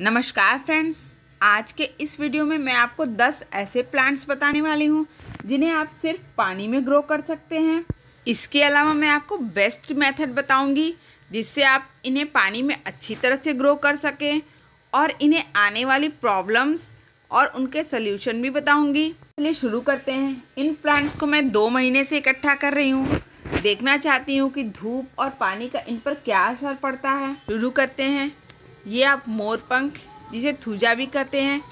नमस्कार फ्रेंड्स आज के इस वीडियो में मैं आपको 10 ऐसे प्लांट्स बताने वाली हूँ जिन्हें आप सिर्फ पानी में ग्रो कर सकते हैं इसके अलावा मैं आपको बेस्ट मेथड बताऊँगी जिससे आप इन्हें पानी में अच्छी तरह से ग्रो कर सकें और इन्हें आने वाली प्रॉब्लम्स और उनके सल्यूशन भी बताऊँगी चलिए शुरू करते हैं इन प्लांट्स को मैं दो महीने से इकट्ठा कर रही हूँ देखना चाहती हूँ कि धूप और पानी का इन पर क्या असर पड़ता है शुरू करते हैं ये आप मोरपंख जिसे थूजा भी कहते हैं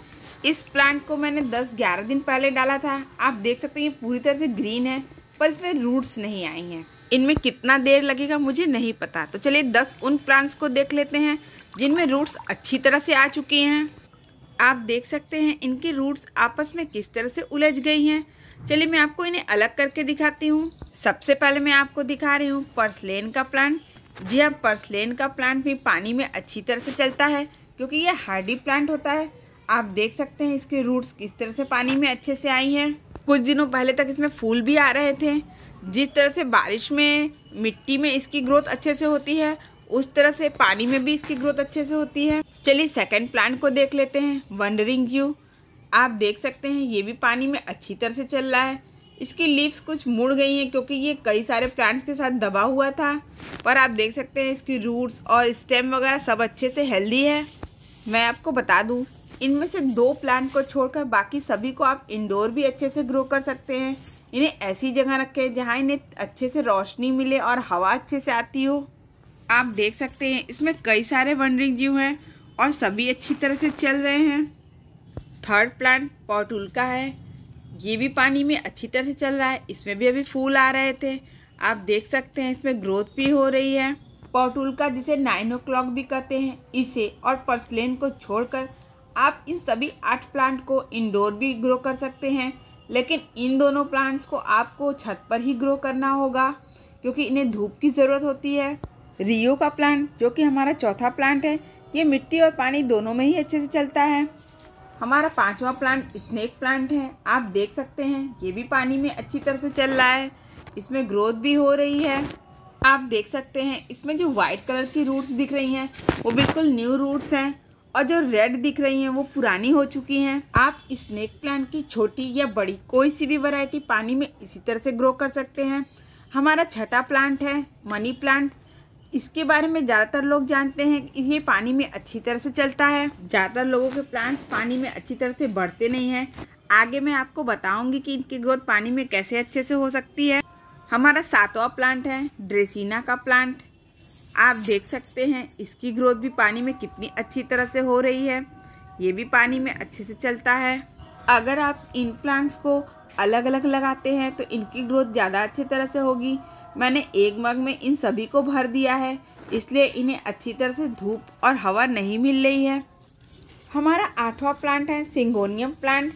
इस प्लांट को मैंने 10-11 दिन पहले डाला था आप देख सकते हैं ये पूरी तरह से ग्रीन है पर इसमें रूट्स नहीं आई हैं इनमें कितना देर लगेगा मुझे नहीं पता तो चलिए 10 उन प्लांट्स को देख लेते हैं जिनमें रूट्स अच्छी तरह से आ चुके हैं आप देख सकते हैं इनकी रूट्स आपस में किस तरह से उलझ गई हैं चलिए मैं आपको इन्हें अलग करके दिखाती हूँ सबसे पहले मैं आपको दिखा रही हूँ पर्सलेन का प्लांट जी हाँ पर्सलेन का प्लांट भी पानी में अच्छी तरह से चलता है क्योंकि ये हार्डी प्लांट होता है आप देख सकते हैं इसके रूट्स किस तरह से पानी में अच्छे से आई हैं कुछ दिनों पहले तक इसमें फूल भी आ रहे थे जिस तरह से बारिश में मिट्टी में इसकी ग्रोथ अच्छे से होती है उस तरह से पानी में भी इसकी ग्रोथ अच्छे से होती है चलिए सेकंड प्लांट को देख लेते हैं वंडरिंग जीव आप देख सकते हैं ये भी पानी में अच्छी तरह से चल रहा है इसकी लीव्स कुछ मुड़ गई हैं क्योंकि ये कई सारे प्लांट्स के साथ दबा हुआ था पर आप देख सकते हैं इसकी रूट्स और स्टेम वगैरह सब अच्छे से हेल्दी है मैं आपको बता दूँ इनमें से दो प्लांट को छोड़कर बाकी सभी को आप इंडोर भी अच्छे से ग्रो कर सकते हैं इन्हें ऐसी जगह रखें जहाँ इन्हें अच्छे से रोशनी मिले और हवा अच्छे से आती हो आप देख सकते हैं इसमें कई सारे वनरिंग जीव हैं और सभी अच्छी तरह से चल रहे हैं थर्ड प्लांट पॉटुल का है ये भी पानी में अच्छी तरह से चल रहा है इसमें भी अभी फूल आ रहे थे आप देख सकते हैं इसमें ग्रोथ भी हो रही है पोटुल का जिसे नाइन ओ भी कहते हैं इसे और पर्सलेन को छोड़कर आप इन सभी आठ प्लांट को इंडोर भी ग्रो कर सकते हैं लेकिन इन दोनों प्लांट्स को आपको छत पर ही ग्रो करना होगा क्योंकि इन्हें धूप की ज़रूरत होती है रियो का प्लांट जो कि हमारा चौथा प्लांट है ये मिट्टी और पानी दोनों में ही अच्छे से चलता है हमारा पांचवा प्लांट स्नेक प्लांट है आप देख सकते हैं ये भी पानी में अच्छी तरह से चल रहा है इसमें ग्रोथ भी हो रही है आप देख सकते हैं इसमें जो वाइट कलर की रूट्स दिख रही हैं वो बिल्कुल न्यू रूट्स हैं और जो रेड दिख रही हैं वो पुरानी हो चुकी हैं आप स्नेक प्लांट की छोटी या बड़ी कोई सी भी वैरायटी पानी में इसी तरह से ग्रो कर सकते हैं हमारा छठा प्लांट है मनी प्लांट इसके बारे में ज़्यादातर लोग जानते हैं कि ये पानी में अच्छी तरह से चलता है ज़्यादातर लोगों के प्लांट्स पानी में अच्छी तरह से बढ़ते नहीं हैं आगे मैं आपको बताऊंगी कि इनकी ग्रोथ पानी में कैसे अच्छे से हो सकती है हमारा सातवां प्लांट है ड्रेसिना का प्लांट आप देख सकते हैं इसकी ग्रोथ भी पानी में कितनी अच्छी तरह से हो रही है ये भी पानी में अच्छे से चलता है अगर आप इन प्लांट्स को अलग अलग लगाते हैं तो इनकी ग्रोथ ज़्यादा अच्छी तरह से होगी मैंने एक मग में इन सभी को भर दिया है इसलिए इन्हें अच्छी तरह से धूप और हवा नहीं मिल रही है हमारा आठवां प्लांट है सिंगोनियम प्लांट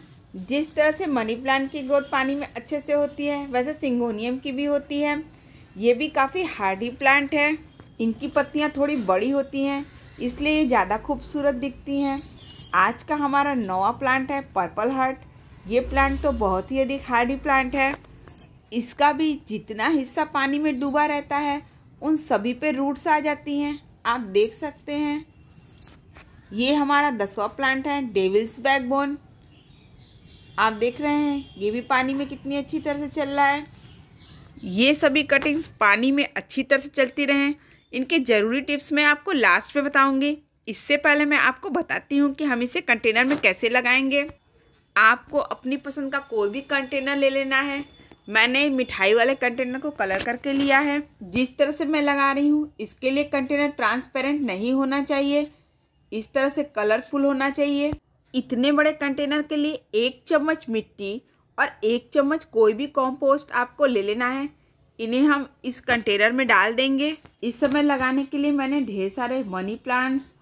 जिस तरह से मनी प्लांट की ग्रोथ पानी में अच्छे से होती है वैसे सिंगोनियम की भी होती है ये भी काफ़ी हार्डी प्लांट है इनकी पत्तियाँ थोड़ी बड़ी होती हैं इसलिए ये ज़्यादा खूबसूरत दिखती हैं आज का हमारा नवा प्लांट है पर्पल हार्ट ये प्लांट तो बहुत ही अधिक हार्डी प्लांट है इसका भी जितना हिस्सा पानी में डूबा रहता है उन सभी पे रूट्स आ जाती हैं आप देख सकते हैं ये हमारा दसवा प्लांट है डेविल्स बैकबोन आप देख रहे हैं ये भी पानी में कितनी अच्छी तरह से चल रहा है ये सभी कटिंग्स पानी में अच्छी तरह से चलती रहें इनके ज़रूरी टिप्स मैं आपको लास्ट में बताऊंगी इससे पहले मैं आपको बताती हूँ कि हम इसे कंटेनर में कैसे लगाएंगे आपको अपनी पसंद का कोई भी कंटेनर ले लेना है मैंने मिठाई वाले कंटेनर को कलर करके लिया है जिस तरह से मैं लगा रही हूँ इसके लिए कंटेनर ट्रांसपेरेंट नहीं होना चाहिए इस तरह से कलरफुल होना चाहिए इतने बड़े कंटेनर के लिए एक चम्मच मिट्टी और एक चम्मच कोई भी कॉम्पोस्ट आपको ले लेना है इन्हें हम इस कंटेनर में डाल देंगे इस समय लगाने के लिए मैंने ढेर सारे मनी प्लांट्स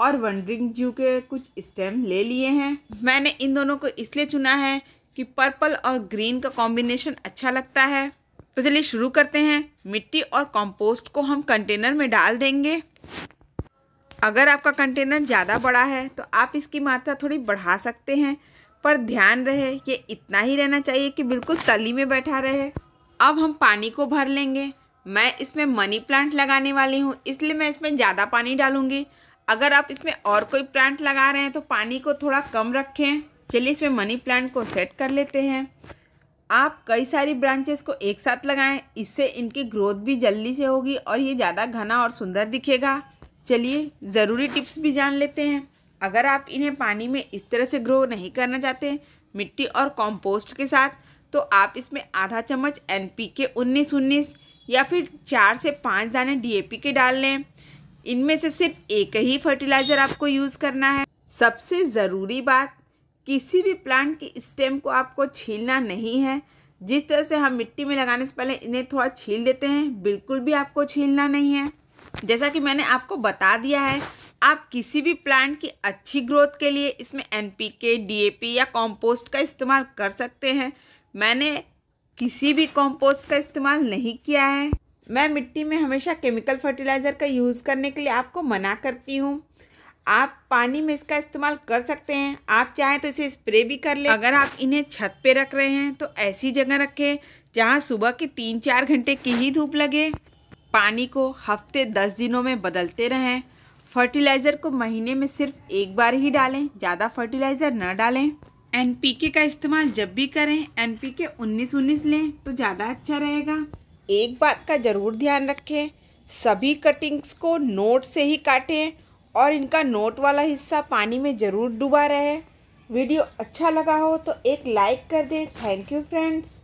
और वनडरिंग जू के कुछ स्टेम ले लिए हैं मैंने इन दोनों को इसलिए चुना है कि पर्पल और ग्रीन का कॉम्बिनेशन अच्छा लगता है तो चलिए शुरू करते हैं मिट्टी और कंपोस्ट को हम कंटेनर में डाल देंगे अगर आपका कंटेनर ज़्यादा बड़ा है तो आप इसकी मात्रा थोड़ी बढ़ा सकते हैं पर ध्यान रहे ये इतना ही रहना चाहिए कि बिल्कुल तली में बैठा रहे अब हम पानी को भर लेंगे मैं इसमें मनी प्लांट लगाने वाली हूँ इसलिए मैं इसमें ज़्यादा पानी डालूँगी अगर आप इसमें और कोई प्लांट लगा रहे हैं तो पानी को थोड़ा कम रखें चलिए इसमें मनी प्लांट को सेट कर लेते हैं आप कई सारी ब्रांचेस को एक साथ लगाएं इससे इनकी ग्रोथ भी जल्दी से होगी और ये ज़्यादा घना और सुंदर दिखेगा चलिए ज़रूरी टिप्स भी जान लेते हैं अगर आप इन्हें पानी में इस तरह से ग्रो नहीं करना चाहते मिट्टी और कॉम्पोस्ट के साथ तो आप इसमें आधा चम्मच एन पी के उन्नीस उन्नीस या फिर चार से पाँच दाने डी ए पी के डाल लें इनमें से सिर्फ एक ही फर्टिलाइज़र आपको यूज़ करना है सबसे ज़रूरी बात किसी भी प्लांट की स्टेम को आपको छीलना नहीं है जिस तरह से हम मिट्टी में लगाने से पहले इन्हें थोड़ा छील देते हैं बिल्कुल भी आपको छीलना नहीं है जैसा कि मैंने आपको बता दिया है आप किसी भी प्लांट की अच्छी ग्रोथ के लिए इसमें N P K D A P या कॉम्पोस्ट का इस्तेमाल कर सकते हैं मैंने किसी भी कॉम्पोस्ट का इस्तेमाल नहीं किया है मैं मिट्टी में हमेशा केमिकल फर्टिलाइज़र का यूज़ करने के लिए आपको मना करती हूँ आप पानी में इसका इस्तेमाल कर सकते हैं आप चाहें तो इसे स्प्रे भी कर लें अगर आप इन्हें छत पे रख रहे हैं तो ऐसी जगह रखें जहाँ सुबह के तीन चार घंटे की ही धूप लगे पानी को हफ्ते दस दिनों में बदलते रहें फर्टिलाइज़र को महीने में सिर्फ एक बार ही डालें ज़्यादा फर्टिलाइज़र न डालें एन का इस्तेमाल जब भी करें एन पी के उन्नीस उन्नीस लें तो ज़्यादा अच्छा रहेगा एक बात का ज़रूर ध्यान रखें सभी कटिंग्स को नोट से ही काटें और इनका नोट वाला हिस्सा पानी में ज़रूर डूबा रहे वीडियो अच्छा लगा हो तो एक लाइक कर दें थैंक यू फ्रेंड्स